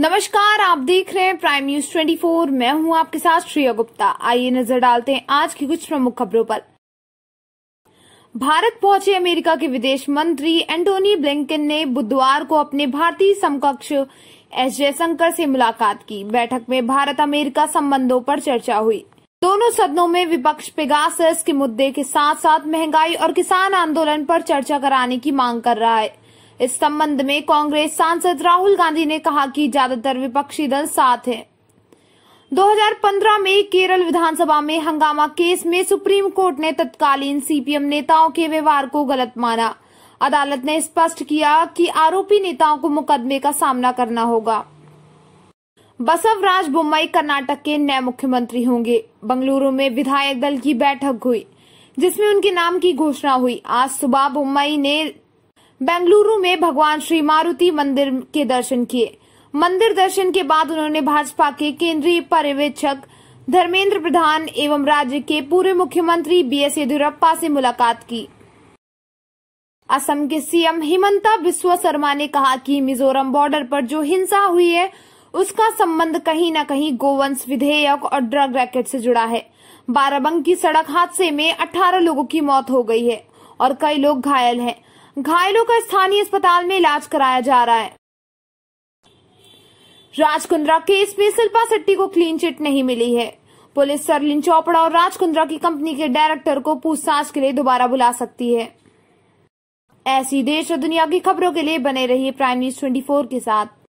नमस्कार आप देख रहे हैं प्राइम न्यूज 24 मैं हूं आपके साथ श्रेया गुप्ता आइए नजर डालते हैं आज की कुछ प्रमुख खबरों पर भारत पहुंचे अमेरिका के विदेश मंत्री एंटोनी ब्लिंकन ने बुधवार को अपने भारतीय समकक्ष एस जयशंकर से मुलाकात की बैठक में भारत अमेरिका संबंधों पर चर्चा हुई दोनों सदनों में विपक्ष पेगासस के मुद्दे के साथ साथ महंगाई और किसान आंदोलन पर चर्चा कराने की मांग कर रहा है इस संबंध में कांग्रेस सांसद राहुल गांधी ने कहा कि ज्यादातर विपक्षी दल साथ हैं 2015 में केरल विधानसभा में हंगामा केस में सुप्रीम कोर्ट ने तत्कालीन सीपीएम नेताओं के व्यवहार को गलत माना अदालत ने स्पष्ट किया कि आरोपी नेताओं को मुकदमे का सामना करना होगा बसवराज बुम्बई कर्नाटक के नए मुख्यमंत्री होंगे बंगलुरु में विधायक दल की बैठक हुई जिसमें उनके नाम की घोषणा हुई आज सुबह बुम्बई ने बेंगलुरु में भगवान श्री मारुति मंदिर के दर्शन किए मंदिर दर्शन के बाद उन्होंने भाजपा के केंद्रीय पर्यवेक्षक धर्मेंद्र प्रधान एवं राज्य के पूर्व मुख्यमंत्री बी एस येदुरप्पा से मुलाकात की असम के सीएम हिमंता बिस्व शर्मा ने कहा कि मिजोरम बॉर्डर पर जो हिंसा हुई है उसका संबंध कहीं न कहीं गोवंश विधेयक और ड्रग रैकेट से जुड़ा है बाराबंकी सड़क हादसे में 18 लोगों की मौत हो गई है और कई लोग घायल हैं। घायलों का स्थानीय अस्पताल में इलाज कराया जा रहा है राजकुंद्रा केस में शिल्पा सट्टी को क्लीन चिट नहीं मिली है पुलिस सरलिन चौपड़ा और राजकुंद्रा की कंपनी के डायरेक्टर को पूछताछ के लिए दोबारा बुला सकती है ऐसी देश और दुनिया की खबरों के लिए बने रहिए प्राइम न्यूज 24 के साथ